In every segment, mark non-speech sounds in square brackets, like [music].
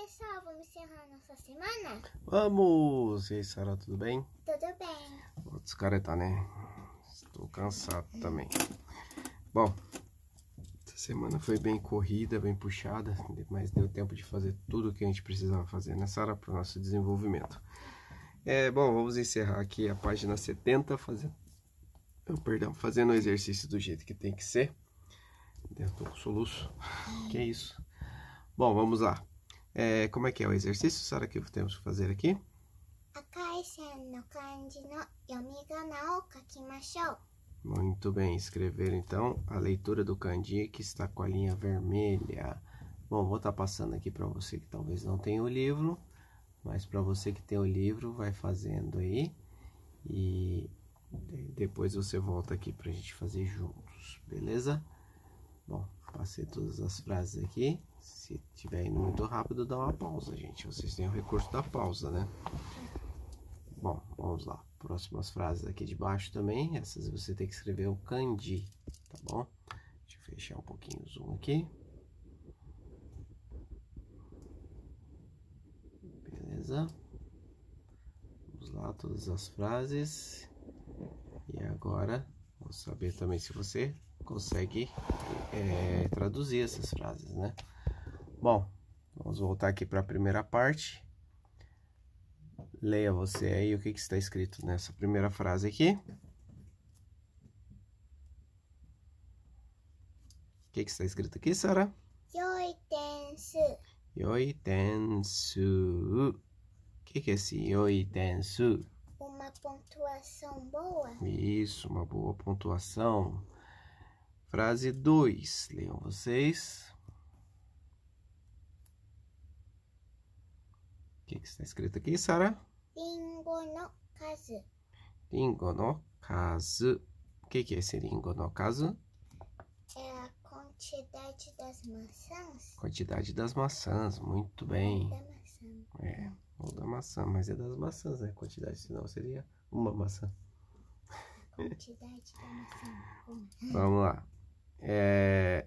pessoal, vamos encerrar nossa semana? Vamos! E aí, Sara, tudo bem? Tudo bem. Vou descaretar, né? Estou cansado também. Bom, essa semana foi bem corrida, bem puxada, mas deu tempo de fazer tudo o que a gente precisava fazer, né, Sara, para o nosso desenvolvimento. É, bom, vamos encerrar aqui a página 70, fazendo, oh, perdão, fazendo o exercício do jeito que tem que ser. Eu tô com soluço. Que é isso. Bom, vamos lá. É, como é que é o exercício, Sara, que temos que fazer aqui? Muito bem, escrever então a leitura do kanji que está com a linha vermelha. Bom, vou estar tá passando aqui para você que talvez não tenha o livro, mas para você que tem o livro, vai fazendo aí e depois você volta aqui para a gente fazer juntos, beleza? Bom, passei todas as frases aqui. Se tiver indo muito rápido, dá uma pausa, gente. Vocês têm o recurso da pausa, né? Bom, vamos lá. Próximas frases aqui de baixo também. Essas você tem que escrever o candi, tá bom? Deixa eu fechar um pouquinho o zoom aqui. Beleza? Vamos lá, todas as frases. E agora, vou saber também se você consegue é, traduzir essas frases, né? Bom, vamos voltar aqui para a primeira parte. Leia você aí o que, que está escrito nessa primeira frase aqui. O que, que está escrito aqui, Sara? Yoitensu. Yoitensu. O que, que é esse yoitensu? Uma pontuação boa. Isso, uma boa pontuação. Frase 2, leiam vocês. O que, é que está escrito aqui, Sara? Ringo no kazu. Ringo no kazu. O que, é que é esse ringo no kazu? É a quantidade das maçãs. Quantidade das maçãs, muito bem. Da maçã. É, ou da maçã, mas é das maçãs, né? Quantidade, senão seria uma maçã. Quantidade da maçã. Vamos lá. É,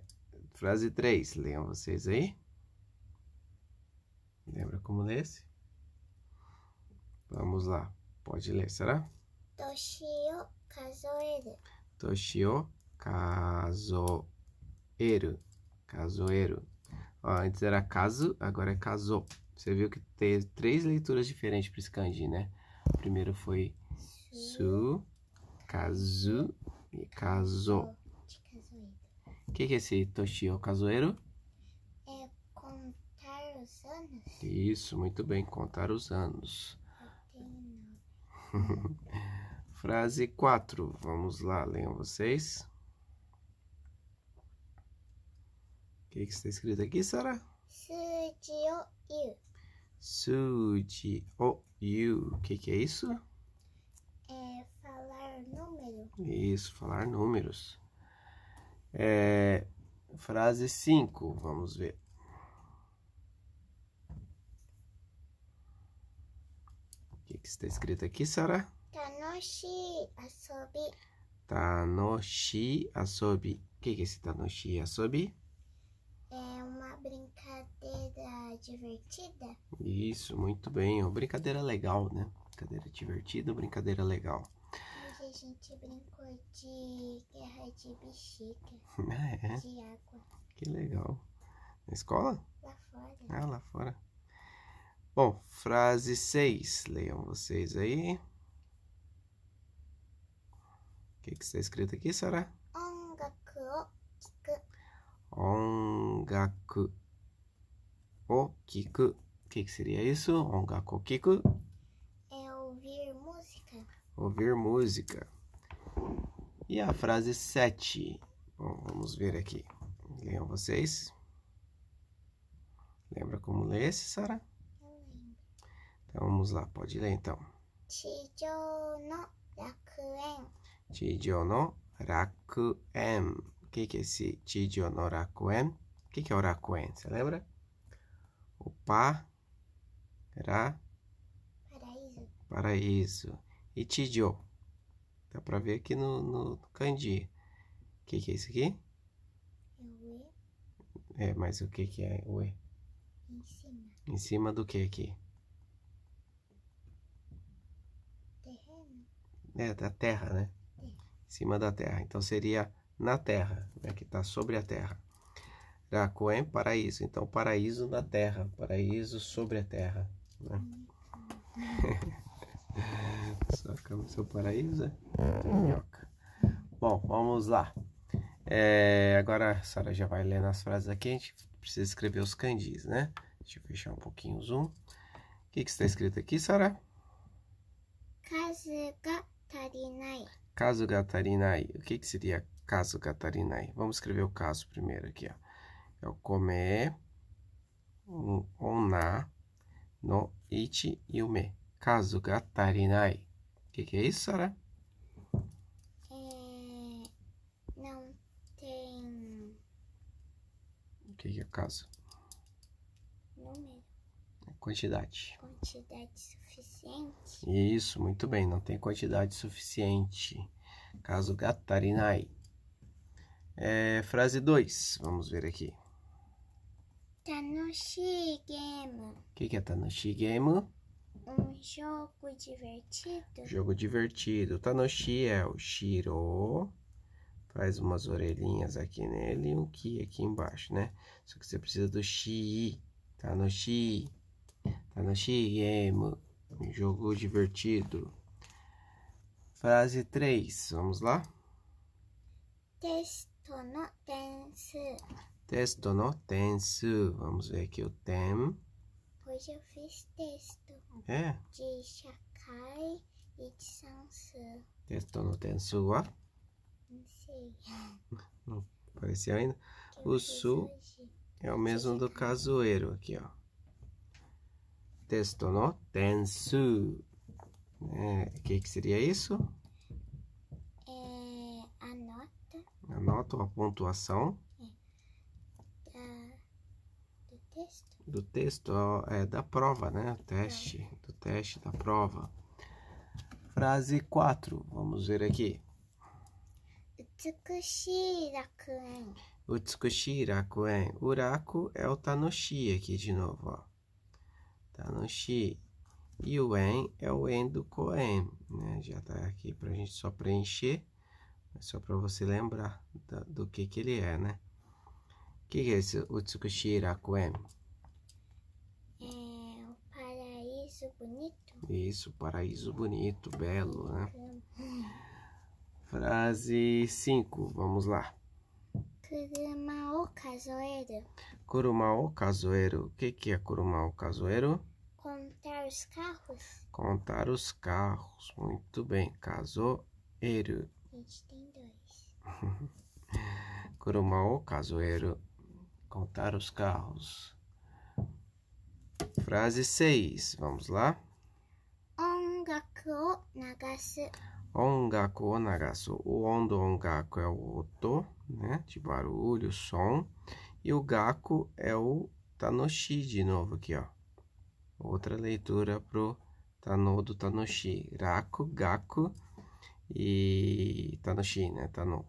frase 3, leiam vocês aí. Lembra como nesse? Vamos lá. Pode ler, será? Toshio kazoeru. Toshio kazoeru. Kazoeru. Ó, antes era caso, agora é casou. Você viu que tem três leituras diferentes para esse kanji, né? O primeiro foi su, kazu e kazo. O que, que é esse o Casoeiro? É contar os anos. Isso, muito bem, contar os anos. [laughs] Frase 4, vamos lá, leiam vocês. O que, que está escrito aqui, Sara? Suji o yu. Suji o yu. O que, que é isso? É falar número. Isso, falar números. É, frase 5, vamos ver. O que, que está escrito aqui, Sara? Tanoshi asobi. Tanoshi asobi. O que, que é esse Tanoshi asobi? É uma brincadeira divertida. Isso, muito bem. brincadeira legal, né? Brincadeira divertida, brincadeira legal a gente brincou de guerra de bexiga. [laughs] Ah, é? De água. Que legal. Na escola? Lá fora. Ah, lá fora. Bom, frase 6. Leiam vocês aí. O que, que está escrito aqui, Sara? Ongaku kiku. Ongaku o kiku. O que, que seria isso? Ongaku kiku ouvir música. E a frase 7. Bom, vamos ver aqui. Leiam vocês. Lembra como lê esse, Sara? Então vamos lá, pode ler então. Chijou no rakuen. Chijou rakuen. O que, que é esse Chijou no rakuen? O que, que é o rakuen? Você lembra? O pa. Ra. Paraíso. Paraíso e Chijou. Dá pra ver aqui no, no, kanji. O que, que é isso aqui? É, é mas o que, que é o E? Em cima. Em cima do que aqui? Terreno. É, da terra, né? É. Em cima da terra. Então seria na terra, né? que está sobre a terra. Rakuen, paraíso. Então, paraíso na terra, paraíso sobre a terra. Né? Uhum. [laughs] Sua cama, seu paraíso, é Minhoca. Bom, vamos lá. É, agora a senhora já vai lendo as frases aqui. A gente precisa escrever os candis, né? Deixa eu fechar um pouquinho o zoom. O que, que está escrito aqui, Sara? Caso Kazugatarinai. O que, que seria Catarinai? Vamos escrever o caso primeiro aqui, ó. É o o onna, no, it e o me caso gatarinai que, que é isso, Sara? É, não tem. O que, que é caso? Número. Quantidade. Quantidade suficiente. Isso, muito bem. Não tem quantidade suficiente. Caso Gatarinai. É, frase 2. Vamos ver aqui. Tanoshi O que, que é Tanoshi Game? Jogo divertido. Jogo divertido. Tá no Shi é o Shiro. Faz umas orelhinhas aqui nele e um Ki aqui embaixo, né? Só que você precisa do Xi. Tá no Xi. Tá no Shi Game. Jogo divertido. Frase 3. Vamos lá? Testo no tensu. Testo no tensu. Vamos ver aqui o tem. Pois eu fiz texto. É. De Shakai e de Sansu. Testou então, no Tensu lá? Não sei. [laughs] Não apareceu ainda? o Su é o mesmo do casoeiro aqui, ó. Testou então, no Tensu. É, o que, que seria isso? É, a nota. A nota, a pontuação. texto. Do texto, é, da prova, né? O teste, é. do teste da prova. Frase 4, vamos ver aqui. Utsukushi Rakuen. Utsukushi Rakuen. Uraku é o Tanoshi aqui de novo, ó. Tanoshi. E o en é o en do koen, né? Já tá aqui pra gente só preencher, só para você lembrar do, do que que ele é, né? que, que é esse Utsukushi Rakuen? É o paraíso bonito. Isso, paraíso bonito, belo, né? Frase 5, vamos lá. Kuruma o casoeiro. Kuruma o casoeiro. O que, que é Kuruma o casoeiro? Contar os carros. Contar os carros. Muito bem. Casoeiro. A gente tem dois. [laughs] Kuruma o casoeiro. Contar os carros. Frase 6. Vamos lá. Ongaku nagasu. Ongaku nagasu. O ondo ongaku é o oto, né? De barulho, som. E o gaku é o tanoshi de novo aqui, ó. Outra leitura pro tanô do tanoshi. Raku, gaku e tanoshi, né? Tano.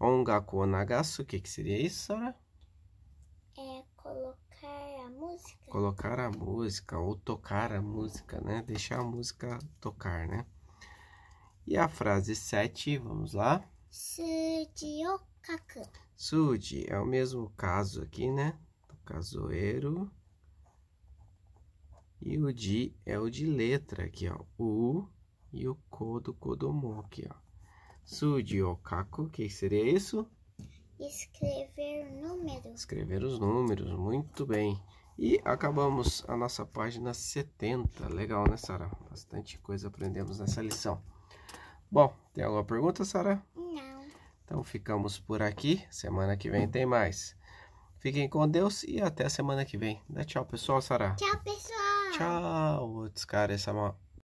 Ongaku nagasu. O que que seria isso, Sara? música. Colocar a música ou tocar a música, né? Deixar a música tocar, né? E a frase 7, vamos lá? Suji o kaku. Suji é o mesmo caso aqui, né? Do casoeiro. E o de é o de letra aqui, ó. O e o ko do kodomo aqui, ó. Suji o kaku, o que seria isso? Escrever números. Escrever os números, muito bem. E acabamos a nossa página 70. Legal, né, Sara? Bastante coisa aprendemos nessa lição. Bom, tem alguma pergunta, Sara? Não. Então ficamos por aqui. Semana que vem tem mais. Fiquem com Deus e até semana que vem. Dá tchau, pessoal, Sara. Tchau, pessoal. Tchau. Outros caras, essa mão.